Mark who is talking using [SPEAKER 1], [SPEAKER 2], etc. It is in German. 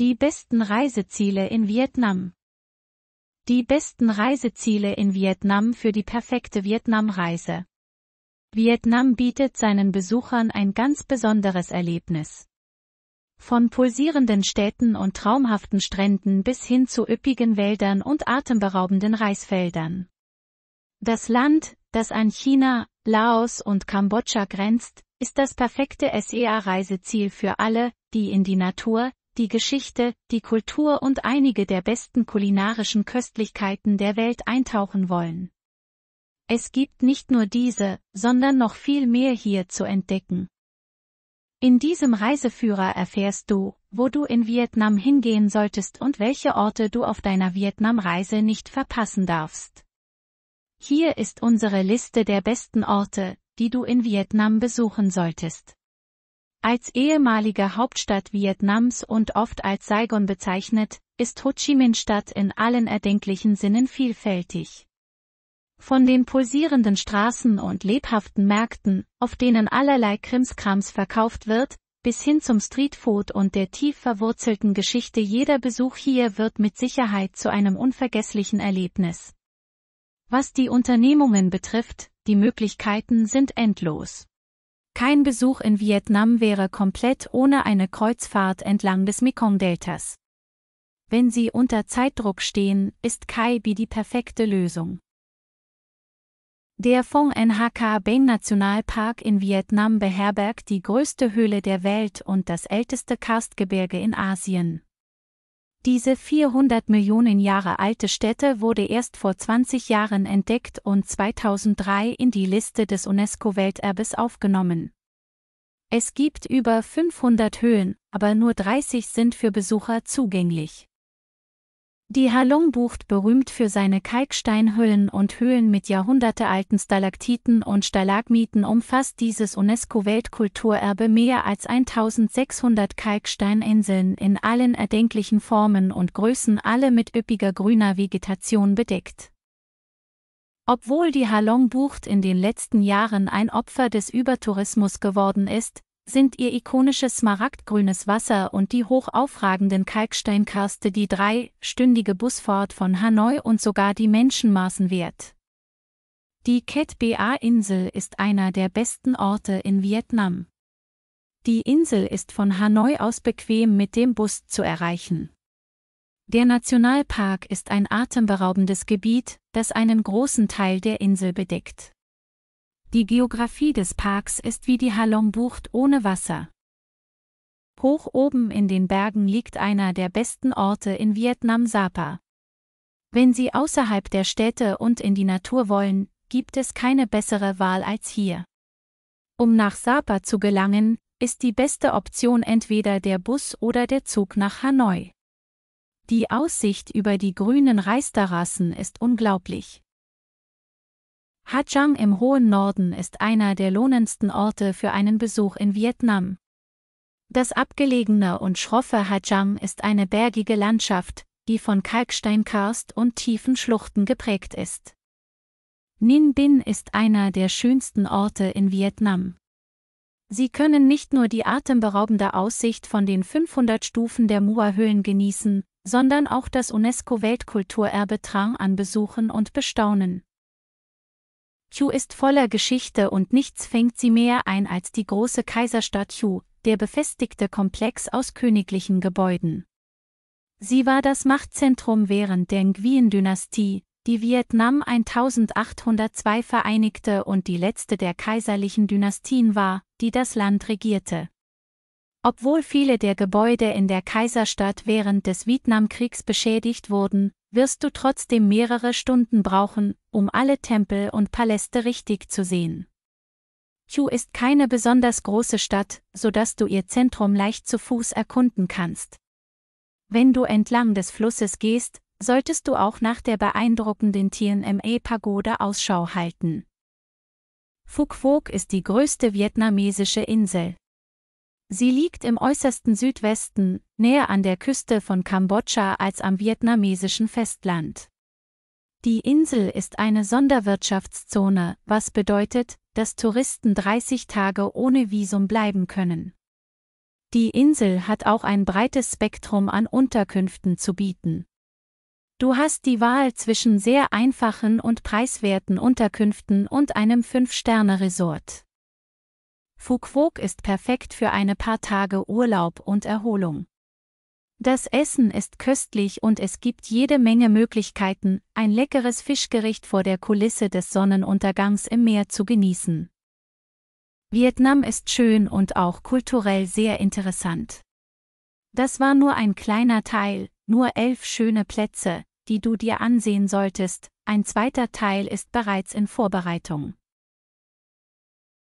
[SPEAKER 1] Die besten Reiseziele in Vietnam. Die besten Reiseziele in Vietnam für die perfekte Vietnamreise. Vietnam bietet seinen Besuchern ein ganz besonderes Erlebnis. Von pulsierenden Städten und traumhaften Stränden bis hin zu üppigen Wäldern und atemberaubenden Reisfeldern. Das Land, das an China, Laos und Kambodscha grenzt, ist das perfekte SEA-Reiseziel für alle, die in die Natur, die Geschichte, die Kultur und einige der besten kulinarischen Köstlichkeiten der Welt eintauchen wollen. Es gibt nicht nur diese, sondern noch viel mehr hier zu entdecken. In diesem Reiseführer erfährst du, wo du in Vietnam hingehen solltest und welche Orte du auf deiner Vietnamreise nicht verpassen darfst. Hier ist unsere Liste der besten Orte, die du in Vietnam besuchen solltest. Als ehemalige Hauptstadt Vietnams und oft als Saigon bezeichnet, ist Ho Chi Minh-Stadt in allen erdenklichen Sinnen vielfältig. Von den pulsierenden Straßen und lebhaften Märkten, auf denen allerlei Krimskrams verkauft wird, bis hin zum Streetfood und der tief verwurzelten Geschichte jeder Besuch hier wird mit Sicherheit zu einem unvergesslichen Erlebnis. Was die Unternehmungen betrifft, die Möglichkeiten sind endlos. Kein Besuch in Vietnam wäre komplett ohne eine Kreuzfahrt entlang des Mekong-Deltas. Wenn Sie unter Zeitdruck stehen, ist Kaibi die perfekte Lösung. Der Phong Nhk Bang Nationalpark in Vietnam beherbergt die größte Höhle der Welt und das älteste Karstgebirge in Asien. Diese 400 Millionen Jahre alte Stätte wurde erst vor 20 Jahren entdeckt und 2003 in die Liste des UNESCO-Welterbes aufgenommen. Es gibt über 500 Höhen, aber nur 30 sind für Besucher zugänglich. Die Halung berühmt für seine Kalksteinhöhlen und Höhlen mit jahrhundertealten Stalaktiten und Stalagmiten umfasst dieses UNESCO-Weltkulturerbe mehr als 1600 Kalksteininseln in allen erdenklichen Formen und Größen alle mit üppiger grüner Vegetation bedeckt. Obwohl die Halongbucht in den letzten Jahren ein Opfer des Übertourismus geworden ist, sind ihr ikonisches smaragdgrünes Wasser und die hoch aufragenden Kalksteinkarste die dreistündige Busfahrt von Hanoi und sogar die Menschenmaßen wert. Die Cat Ba Insel ist einer der besten Orte in Vietnam. Die Insel ist von Hanoi aus bequem mit dem Bus zu erreichen. Der Nationalpark ist ein atemberaubendes Gebiet, das einen großen Teil der Insel bedeckt. Die Geografie des Parks ist wie die Halongbucht ohne Wasser. Hoch oben in den Bergen liegt einer der besten Orte in Vietnam Sapa. Wenn Sie außerhalb der Städte und in die Natur wollen, gibt es keine bessere Wahl als hier. Um nach Sapa zu gelangen, ist die beste Option entweder der Bus oder der Zug nach Hanoi. Die Aussicht über die grünen Reisterrassen ist unglaublich. Hachang im hohen Norden ist einer der lohnendsten Orte für einen Besuch in Vietnam. Das abgelegene und schroffe Hachang ist eine bergige Landschaft, die von Kalksteinkarst und tiefen Schluchten geprägt ist. Ninh Binh ist einer der schönsten Orte in Vietnam. Sie können nicht nur die atemberaubende Aussicht von den 500 Stufen der Mua-Höhlen genießen, sondern auch das UNESCO-Weltkulturerbe Trang an besuchen und bestaunen. Chu ist voller Geschichte und nichts fängt sie mehr ein als die große Kaiserstadt Chu, der befestigte Komplex aus königlichen Gebäuden. Sie war das Machtzentrum während der Nguyen-Dynastie, die Vietnam 1802 vereinigte und die letzte der kaiserlichen Dynastien war, die das Land regierte. Obwohl viele der Gebäude in der Kaiserstadt während des Vietnamkriegs beschädigt wurden, wirst du trotzdem mehrere Stunden brauchen, um alle Tempel und Paläste richtig zu sehen. Chu ist keine besonders große Stadt, so dass du ihr Zentrum leicht zu Fuß erkunden kannst. Wenn du entlang des Flusses gehst, solltest du auch nach der beeindruckenden Tiananmen-Pagode Ausschau halten. Phuc Voc ist die größte vietnamesische Insel. Sie liegt im äußersten Südwesten, näher an der Küste von Kambodscha als am vietnamesischen Festland. Die Insel ist eine Sonderwirtschaftszone, was bedeutet, dass Touristen 30 Tage ohne Visum bleiben können. Die Insel hat auch ein breites Spektrum an Unterkünften zu bieten. Du hast die Wahl zwischen sehr einfachen und preiswerten Unterkünften und einem Fünf-Sterne-Resort. Fuquok ist perfekt für eine paar Tage Urlaub und Erholung. Das Essen ist köstlich und es gibt jede Menge Möglichkeiten, ein leckeres Fischgericht vor der Kulisse des Sonnenuntergangs im Meer zu genießen. Vietnam ist schön und auch kulturell sehr interessant. Das war nur ein kleiner Teil, nur elf schöne Plätze, die du dir ansehen solltest, ein zweiter Teil ist bereits in Vorbereitung.